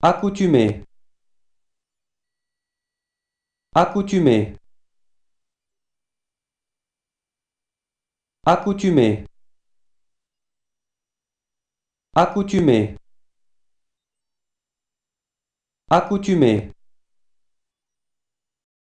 accoutumé accoutumé accoutumé accoutumé accoutumé